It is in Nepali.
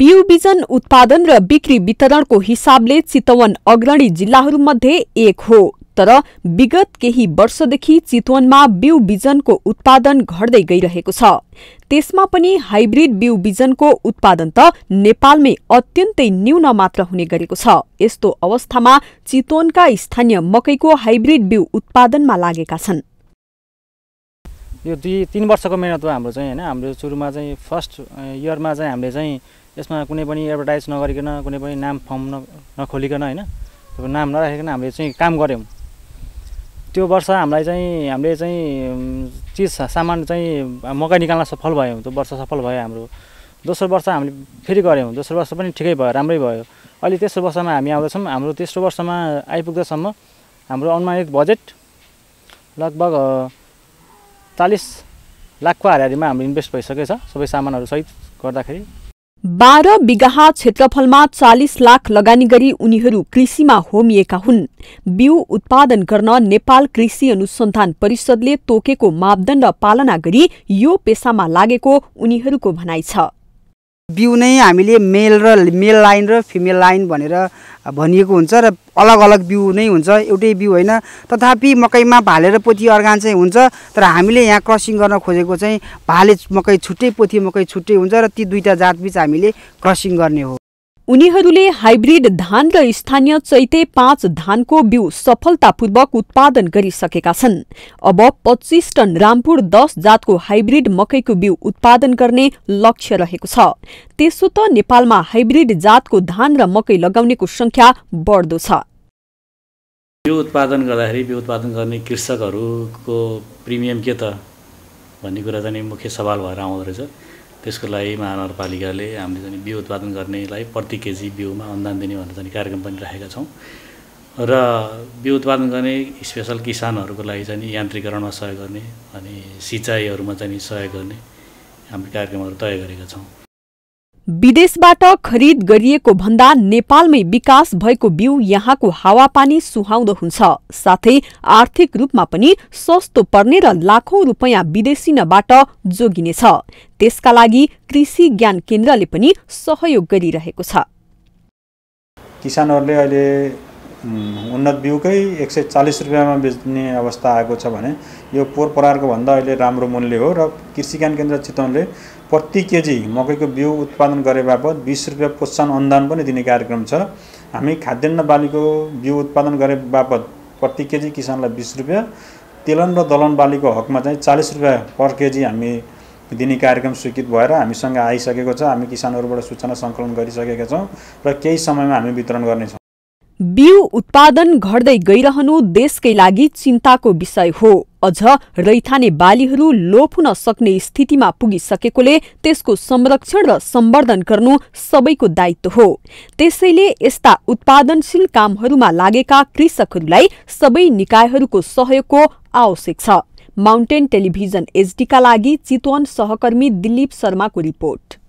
बिउ बिजन उत्पादन र बिक्री वितरणको हिसाबले चितवन अग्रणी जिल्लाहरूमध्ये एक हो तर विगत केही वर्षदेखि चितवनमा बिउ बिजनको उत्पादन घट्दै गइरहेको छ त्यसमा पनि हाइब्रिड बिउ बिजनको उत्पादन त नेपालमै अत्यन्तै न्यून मात्र हुने गरेको छ यस्तो अवस्थामा चितवनका स्थानीय मकैको हाइब्रिड बिउ उत्पादनमा लागेका छन् यो दुई तिन वर्षको मेहनत हो हाम्रो चाहिँ होइन हाम्रो सुरुमा चाहिँ फर्स्ट इयरमा चाहिँ हामीले चाहिँ यसमा कुनै पनि एडभर्टाइज नगरिकन कुनै पनि नाम फर्म न नखोलिकन होइन नाम नराखिकन हामीले चाहिँ काम गऱ्यौँ त्यो वर्ष हामीलाई चाहिँ हामीले चाहिँ चिज सामान चाहिँ मकै निकाल्न सफल भयौँ त्यो वर्ष सफल भयो हाम्रो दोस्रो वर्ष हामीले फेरि गऱ्यौँ दोस्रो वर्ष पनि ठिकै भयो राम्रै भयो अहिले तेस्रो वर्षमा हामी आउँदैछौँ हाम्रो तेस्रो वर्षमा आइपुग्दासम्म हाम्रो अनुमानित बजेट लगभग चालिस लाखको हारिमा हाम्रो इन्भेस्ट भइसकेको छ सबै सामानहरू सहित गर्दाखेरि बाह्र बिगाहा क्षेत्रफलमा चालिस लाख लगानी गरी उनीहरू कृषिमा होमिएका हुन् बिउ उत्पादन गर्न नेपाल कृषि अनुसन्धान परिषदले तोकेको मापदण्ड पालना गरी यो पेसामा लागेको उनीहरूको भनाइ छ बिउ नै हामीले मेल र मेल लाइन र फिमेल लाइन भनेर भनिएको हुन्छ र अलग अलग बिउ नै हुन्छ एउटै बिउ होइन तथापि मकैमा भाले र पोथी अर्गान चाहिँ हुन्छ तर हामीले यहाँ क्रसिङ गर्न खोजेको चाहिँ भाले मकै छुट्टै पोथी मकै छुट्टै हुन्छ र ती दुईवटा जातबिच हामीले क्रसिङ गर्ने हो उनीहरूले हाइब्रिड धान र स्थानीय चैते पाँच धानको बिउ सफलतापूर्वक उत्पादन गरिसकेका छन् अब पच्चीस टन रामपुर दस जातको हाइब्रिड मकैको बिउ उत्पादन गर्ने लक्ष्य रहेको छ त्यसो त नेपालमा हाइब्रिड जातको धान र मकै लगाउनेको संख्या बढ्दो छ बिउ उत्पादन गर्दाखेरि बिउ उत्पादन गर्ने कृषकहरूको प्रिमियम के त भन्ने कुरा चाहिँ मुख्य सवाल भएर आउँदो रहेछ त्यसको लागि महानगरपालिकाले हामीले चाहिँ बिउ उत्पादन गर्नेलाई प्रति केजी बिउमा अनुदान दिने भनेर चाहिँ कार्यक्रम पनि राखेका छौँ र बिउ उत्पादन गर्ने स्पेसल किसानहरूको लागि चाहिँ यान्त्रिकरणमा सहयोग गर्ने अनि सिँचाइहरूमा चाहिँ सहयोग गर्ने हामीले कार्यक्रमहरू तय गरेका छौँ विदेशबाट खरिद गरिएको भन्दा नेपालमै विकास भएको बिउ यहाँको हावापानी सुहाउँदो हुन्छ साथै आर्थिक रूपमा पनि सस्तो पर्ने र लाखौं रूपयाँ विदेशिनबाट जोगिनेछ त्यसका लागि कृषि ज्ञान केन्द्रले पनि सहयोग गरिरहेको छ किसानहरूले अहिले उन्नत बिउकै एक सय चालिस रुपियाँमा बेच्ने अवस्था आएको छ भने यो पोहोर परारको भन्दा अहिले राम्रो मूल्य हो र कृषि ज्ञान केन्द्र चितवनले प्रति केजी मकैको बिउ उत्पादन गरे बापत बिस रुपियाँ प्रोत्साहन अनुदान पनि दिने कार्यक्रम छ हामी खाद्यान्न बालीको बिउ उत्पादन गरे बापत प्रति केजी किसानलाई बिस रुपियाँ तेलन र दलन बालीको हकमा चाहिँ चालिस रुपियाँ पर केजी हामी दिने कार्यक्रम स्वीकृत भएर हामीसँग आइसकेको छ हामी किसानहरूबाट सूचना सङ्कलन गरिसकेका छौँ र केही समयमा हामी वितरण गर्नेछौँ बिउ उत्पादन घट्दै गइरहनु देशकै लागि चिन्ताको विषय हो अझ रैथाने बालीहरू लोप हुन सक्ने स्थितिमा पुगिसकेकोले त्यसको संरक्षण र सम्वर्धन गर्नु सबैको दायित्व हो त्यसैले यस्ता उत्पादनशील कामहरूमा लागेका कृषकहरूलाई सबै निकायहरूको सहयोगको आवश्यक छ माउन्टेन टेलिभिजन एचडीका लागि चितवन सहकर्मी दिलीप शर्माको रिपोर्ट